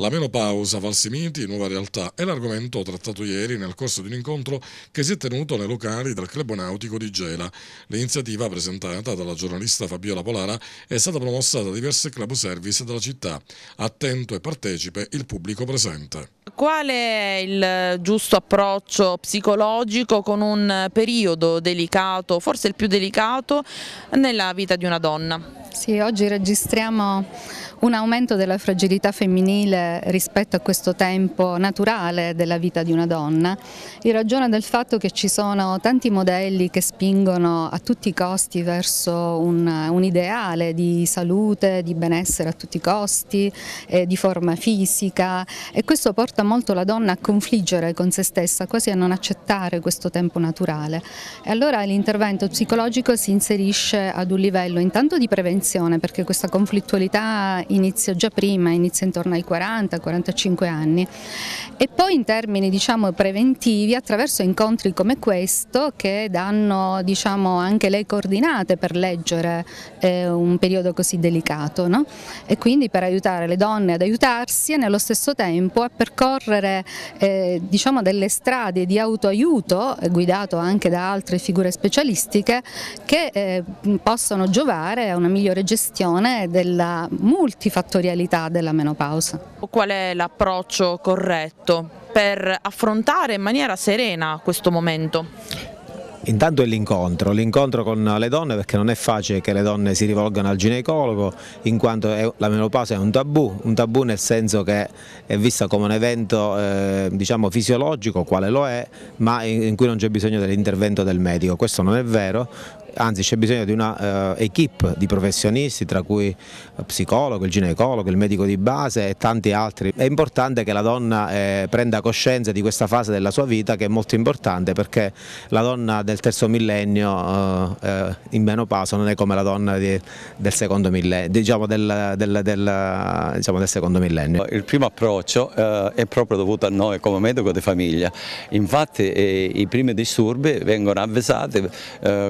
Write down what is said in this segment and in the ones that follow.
La menopausa, Valsimiti, nuova realtà è l'argomento trattato ieri nel corso di un incontro che si è tenuto nei locali del Club Nautico di Gela. L'iniziativa presentata dalla giornalista Fabiola Polara è stata promossa da diverse club service della città. Attento e partecipe il pubblico presente. Qual è il giusto approccio psicologico con un periodo delicato, forse il più delicato, nella vita di una donna? Sì, oggi registriamo un aumento della fragilità femminile rispetto a questo tempo naturale della vita di una donna, in ragione del fatto che ci sono tanti modelli che spingono a tutti i costi verso un, un ideale di salute, di benessere a tutti i costi, eh, di forma fisica e questo porta molto la donna a confliggere con se stessa, quasi a non accettare questo tempo naturale. E allora l'intervento psicologico si inserisce ad un livello intanto di prevenzione attenzione perché questa conflittualità inizia già prima, inizia intorno ai 40-45 anni e poi in termini diciamo, preventivi attraverso incontri come questo che danno diciamo, anche le coordinate per leggere eh, un periodo così delicato no? e quindi per aiutare le donne ad aiutarsi e nello stesso tempo a percorrere eh, diciamo, delle strade di autoaiuto eh, guidato anche da altre figure specialistiche che eh, possono giovare a una migliore migliore gestione della multifattorialità della menopausa. Qual è l'approccio corretto per affrontare in maniera serena questo momento? Intanto è l'incontro, l'incontro con le donne perché non è facile che le donne si rivolgano al ginecologo in quanto è, la menopausa è un tabù, un tabù nel senso che è vista come un evento eh, diciamo fisiologico, quale lo è, ma in, in cui non c'è bisogno dell'intervento del medico, questo non è vero, anzi c'è bisogno di una eh, equip di professionisti tra cui eh, psicologo, il ginecologo, il medico di base e tanti altri. È importante che la donna eh, prenda coscienza di questa fase della sua vita che è molto importante perché la donna del terzo millennio eh, eh in menopausa non è come la donna di, del, secondo millennio, diciamo del, del, del, diciamo del secondo millennio. Il primo approccio eh, è proprio dovuto a noi come medico di famiglia, infatti i primi disturbi vengono avvisati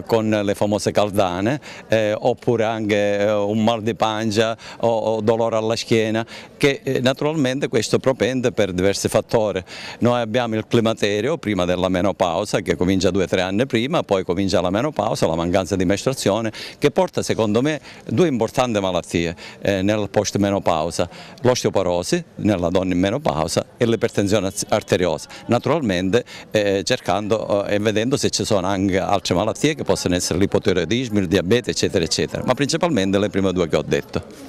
con le famose caldane eh, oppure anche eh, un mal di pancia o, o dolore alla schiena che eh, naturalmente questo propende per diversi fattori. Noi abbiamo il climaterio prima della menopausa che comincia 2-3 anni prima, poi comincia la menopausa, la mancanza di mestruazione che porta secondo me due importanti malattie eh, nel post menopausa, l'osteoporosi nella donna in menopausa e l'ipertensione arteriosa, naturalmente eh, cercando eh, e vedendo se ci sono anche altre malattie che possono essere l'ipotiroidismo, il diabete eccetera eccetera, ma principalmente le prime due che ho detto.